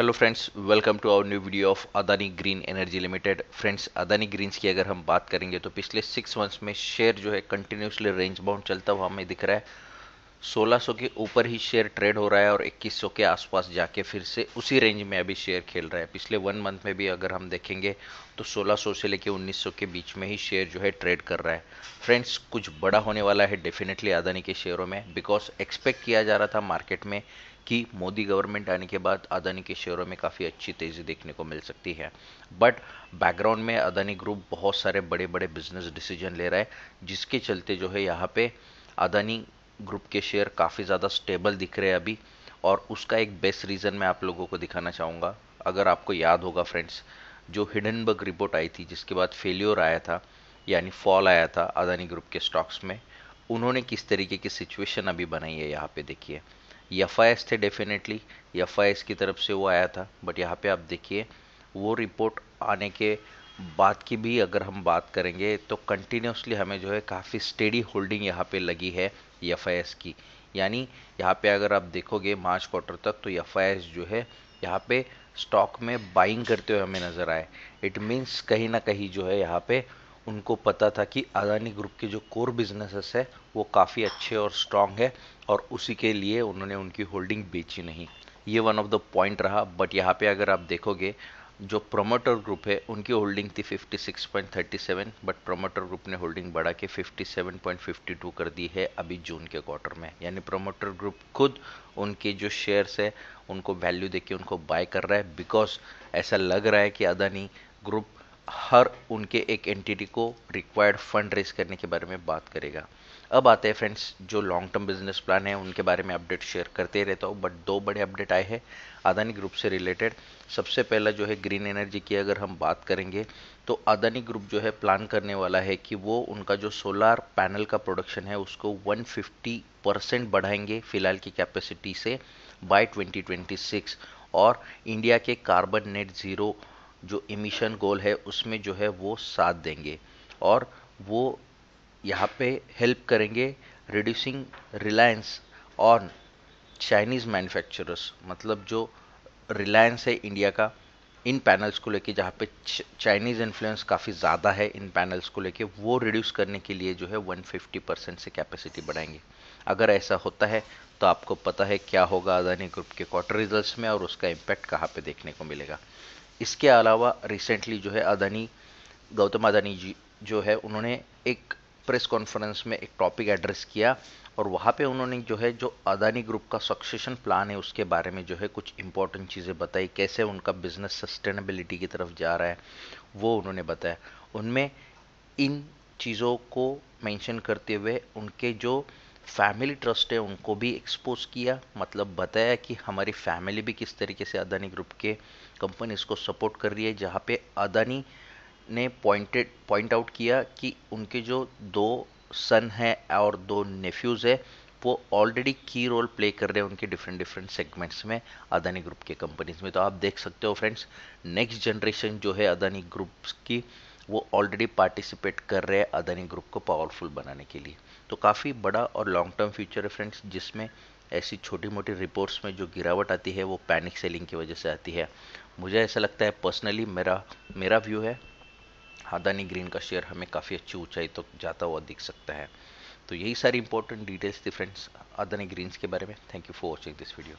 hello friends welcome to our new video of Adani green energy limited friends Adani greens की अगर हम बात करेंगे तो पिछले सिक्स मंथ्स में शेयर जो है कंटिन्यूसली रेंज बाउंड चलता हुआ हमें दिख रहा है 1600 के ऊपर ही शेयर ट्रेड हो रहा है और 2100 के आसपास जाके फिर से उसी रेंज में अभी शेयर खेल रहा है पिछले वन मंथ में भी अगर हम देखेंगे तो 1600 से लेके 1900 के बीच में ही शेयर जो है ट्रेड कर रहा है फ्रेंड्स कुछ बड़ा होने वाला है डेफिनेटली अदानी के शेयरों में बिकॉज एक्सपेक्ट किया जा रहा था मार्केट में कि मोदी गवर्नमेंट आने के बाद अदानी के शेयरों में काफ़ी अच्छी तेज़ी देखने को मिल सकती है बट बैकग्राउंड में अदानी ग्रुप बहुत सारे बड़े बड़े बिजनेस डिसीजन ले रहा है जिसके चलते जो है यहाँ पे अदानी ग्रुप के शेयर काफ़ी ज़्यादा स्टेबल दिख रहे हैं अभी और उसका एक बेस्ट रीज़न मैं आप लोगों को दिखाना चाहूँगा अगर आपको याद होगा फ्रेंड्स जो हिडनबर्ग रिपोर्ट आई थी जिसके बाद फेल्योर आया था यानी फॉल आया था अदानी ग्रुप के स्टॉक्स में उन्होंने किस तरीके की सिचुएशन अभी बनाई है यहाँ पे देखिए एफ थे डेफिनेटली एफ की तरफ से वो आया था बट यहाँ पे आप देखिए वो रिपोर्ट आने के बाद की भी अगर हम बात करेंगे तो कंटिन्यूसली हमें जो है काफ़ी स्टेडी होल्डिंग यहाँ पे लगी है एफ की यानी यहाँ पे अगर आप देखोगे मार्च क्वार्टर तक तो एफ जो है यहाँ पे स्टॉक में बाइंग करते हुए हमें नज़र आए इट मीन्स कहीं ना कहीं जो है यहाँ पे उनको पता था कि अदानी ग्रुप के जो कोर बिजनेसेस है वो काफ़ी अच्छे और स्ट्रांग है और उसी के लिए उन्होंने उनकी होल्डिंग बेची नहीं ये वन ऑफ द पॉइंट रहा बट यहाँ पे अगर आप देखोगे जो प्रोमोटर ग्रुप है उनकी होल्डिंग थी 56.37 बट प्रोमोटर ग्रुप ने होल्डिंग बढ़ा के 57.52 कर दी है अभी जून के क्वार्टर में यानी प्रोमोटर ग्रुप खुद उनके जो शेयर्स है उनको वैल्यू देके उनको बाय कर रहा है बिकॉज ऐसा लग रहा है कि अदानी ग्रुप हर उनके एक एंटिटी को रिक्वायर्ड फंड रेज करने के बारे में बात करेगा अब आते हैं फ्रेंड्स जो लॉन्ग टर्म बिजनेस प्लान है उनके बारे में अपडेट शेयर करते ही रहता हूँ बट दो बड़े अपडेट आए हैं अदानी ग्रुप से रिलेटेड सबसे पहला जो है ग्रीन एनर्जी की अगर हम बात करेंगे तो अदानी ग्रुप जो है प्लान करने वाला है कि वो उनका जो सोलार पैनल का प्रोडक्शन है उसको 150 परसेंट बढ़ाएंगे फिलहाल की कैपेसिटी से बाय 2026 और इंडिया के कार्बन नेट ज़ीरो जो इमिशन गोल है उसमें जो है वो साथ देंगे और वो यहाँ पे हेल्प करेंगे reducing reliance on Chinese manufacturers मतलब जो रिलायंस है इंडिया का इन पैनल्स को लेके जहाँ पे चाइनीज़ इन्फ्लुएंस काफ़ी ज़्यादा है इन पैनल्स को लेके वो रिड्यूस करने के लिए जो है 150 परसेंट से कैपेसिटी बढ़ाएंगे अगर ऐसा होता है तो आपको पता है क्या होगा अदानी ग्रुप के क्वार्टर रिजल्ट्स में और उसका इम्पैक्ट कहाँ पे देखने को मिलेगा इसके अलावा रिसेंटली जो है अदानी गौतम अदानी जी जो है उन्होंने एक प्रेस कॉन्फ्रेंस में एक टॉपिक एड्रेस किया और वहाँ पे उन्होंने जो है जो अदानी ग्रुप का सक्सेशन प्लान है उसके बारे में जो है कुछ इंपॉर्टेंट चीज़ें बताई कैसे उनका बिजनेस सस्टेनेबिलिटी की तरफ जा रहा है वो उन्होंने बताया उनमें इन चीज़ों को मेंशन करते हुए उनके जो फैमिली ट्रस्ट है उनको भी एक्सपोज किया मतलब बताया कि हमारी फैमिली भी किस तरीके से अदानी ग्रुप के कंपनीज को सपोर्ट कर रही है जहाँ पे अदानी ने पॉइंटेड पॉइंट आउट किया कि उनके जो दो सन हैं और दो नेफ्यूज़ है वो ऑलरेडी की रोल प्ले कर रहे हैं उनके डिफरेंट डिफरेंट सेगमेंट्स में अदानी ग्रुप के कंपनीज में तो आप देख सकते हो फ्रेंड्स नेक्स्ट जनरेशन जो है अदानी ग्रुप्स की वो ऑलरेडी पार्टिसिपेट कर रहे हैं अदानी ग्रुप को पावरफुल बनाने के लिए तो काफ़ी बड़ा और लॉन्ग टर्म फ्यूचर है फ्रेंड्स जिसमें ऐसी छोटी मोटी रिपोर्ट्स में जो गिरावट आती है वो पैनिक सेलिंग की वजह से आती है मुझे ऐसा लगता है पर्सनली मेरा मेरा व्यू है अदानी ग्रीन का शेयर हमें काफ़ी अच्छी ऊंचाई तक तो जाता हुआ दिख सकता है तो यही सारी इंपॉर्टेंट डिटेल्स थी फ्रेंड्स अदानी ग्रीन्स के बारे में thank you for watching this video